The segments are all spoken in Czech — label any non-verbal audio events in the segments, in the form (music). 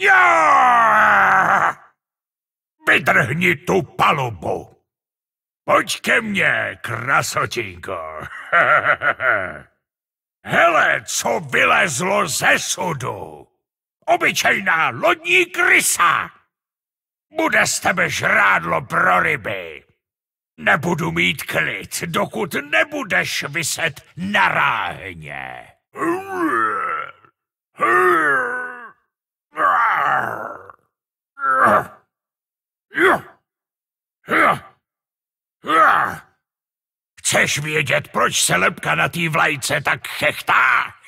Já! Vydrhni tu palubu! Pojď ke mně, krasotinko. (laughs) Hele, co vylezlo ze sudu! Obyčejná lodní krysa! Bude z tebe žrádlo pro ryby. Nebudu mít klid, dokud nebudeš vyset na ráhně. Chceš vědět, proč se lepka na té vlajce tak chechtá? (laughs)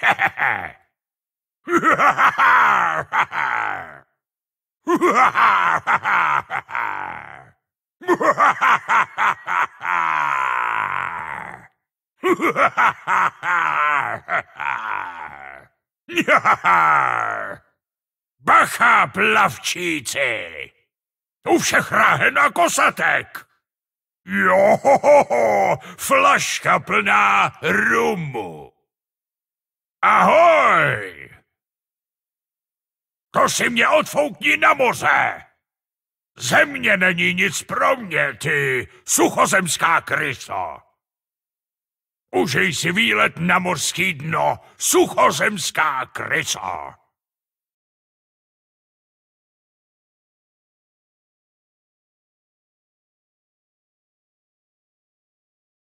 Bacha, plavčíci! U všech ráhen a kosatek. ho, flaška plná rumu. Ahoj! To si mě odfoukni na moře! Země není nic pro mě, ty suchozemská kryso! Užij si výlet na morský dno, suchozemská kryso!